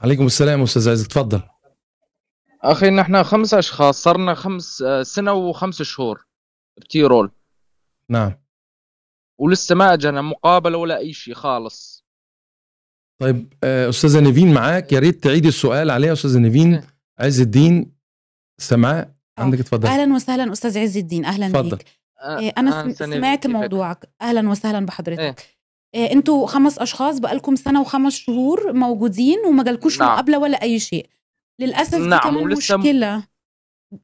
عليكم السلام استاذ عزيز تفضل اخي نحن خمس اشخاص صرنا خمس آه، سنه وخمس شهور بتيرول نعم ولسه ما اجانا مقابله ولا اي شيء خالص طيب آه، استاذه نيفين معاك يا ريت تعيد السؤال عليه استاذه نيفين نعم. عز الدين سمع آه، عندك اتفضل اهلا وسهلا استاذ عز الدين اهلا بك بيك انا سمعت موضوعك اهلا وسهلا بحضرتك إيه. آه، انتوا خمس اشخاص بقالكم سنه وخمس شهور موجودين وما جالكوش نعم. مقابله ولا اي شيء للاسف نعم. دي كمان مشكله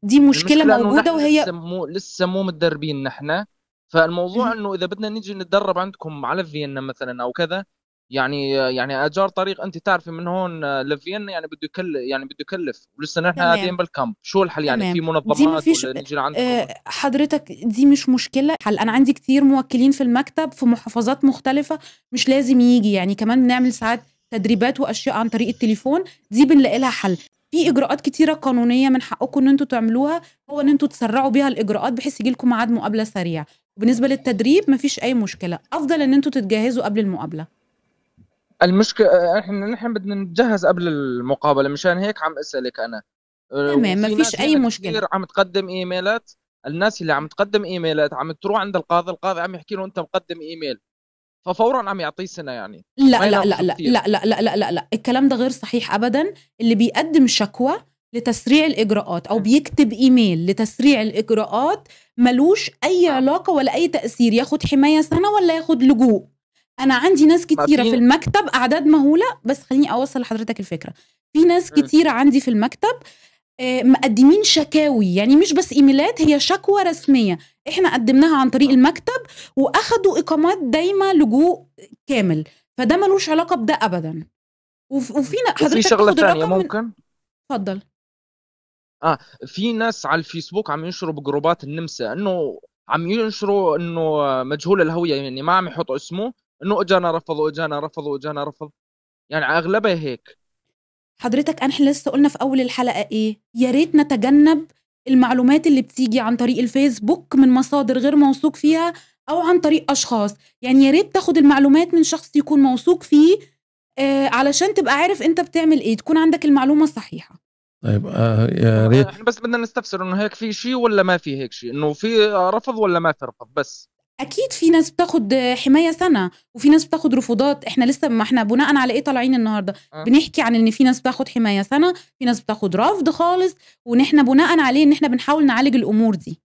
دي مشكله موجوده وهي لسه مو لسه مو متدربين نحن فالموضوع انه اذا بدنا نيجي نتدرب عندكم على فيينا مثلا او كذا يعني يعني اجار طريق انت تعرفي من هون آه، لفيينا يعني بده يكلف يعني بده يكلف ولسه نحن قاعدين بالكامب شو الحل يعني تمام. في منظمات ولا نجي لعندكم أه حضرتك دي مش مشكله حل انا عندي كثير موكلين في المكتب في محافظات مختلفه مش لازم يجي يعني كمان بنعمل ساعات تدريبات واشياء عن طريق التليفون دي بنلاقي لها حل في اجراءات كثيره قانونيه من حقكم ان انتم تعملوها هو ان انتم تسرعوا بيها الاجراءات بحيث يجي لكم ميعاد مقابله سريع بالنسبه للتدريب مفيش اي مشكله افضل ان انتم تتجهزوا قبل المقابله المشكله آه، احنا نحن بدنا نتجهز قبل المقابله مشان هيك عم اسالك انا آه، تمام ما فيش اي يعني مشكله عم تقدم ايميلات الناس اللي عم تقدم ايميلات عم تروح عند القاضي القاضي عم يحكي له انت مقدم ايميل ففورا عم يعطيه سنه يعني لا لا لا لا, لا لا لا لا لا لا لا الكلام ده غير صحيح ابدا اللي بيقدم شكوى لتسريع الاجراءات او بيكتب ايميل لتسريع الاجراءات ملوش اي نعم. علاقه ولا اي تاثير ياخد حمايه سنه ولا ياخد لجوء انا عندي ناس كتيره في المكتب اعداد مهوله بس خليني اوصل لحضرتك الفكره في ناس كتيره عندي في المكتب آه، مقدمين شكاوي يعني مش بس ايميلات هي شكوى رسميه احنا قدمناها عن طريق آه. المكتب واخدوا اقامات دايمه لجوء كامل فده ملوش علاقه بده ابدا وفي حضرتك في شغله ثانيه ممكن اتفضل اه في ناس على الفيسبوك عم ينشروا بجروبات النمسا انه عم ينشروا انه مجهول الهويه يعني ما عم يحطوا اسمه انه اجانا رفض واجانا رفض واجانا رفض يعني اغلبها هيك حضرتك احنا لسه قلنا في اول الحلقه ايه يا ريت نتجنب المعلومات اللي بتيجي عن طريق الفيسبوك من مصادر غير موثوق فيها او عن طريق اشخاص يعني يا ريت تاخد المعلومات من شخص يكون موثوق فيه آه علشان تبقى عارف انت بتعمل ايه تكون عندك المعلومه الصحيحه طيب آه يا آه، ريت احنا بس بدنا نستفسر انه هيك في شيء ولا ما في هيك شيء انه في رفض ولا ما في رفض بس اكيد في ناس بتاخد حمايه سنه وفي ناس بتاخد رفضات احنا لسه ما احنا بناء على ايه طالعين النهارده أه. بنحكي عن ان في ناس بتاخد حمايه سنه في ناس بتاخد رفض خالص ونحنا بناء عليه ان احنا بنحاول نعالج الامور دي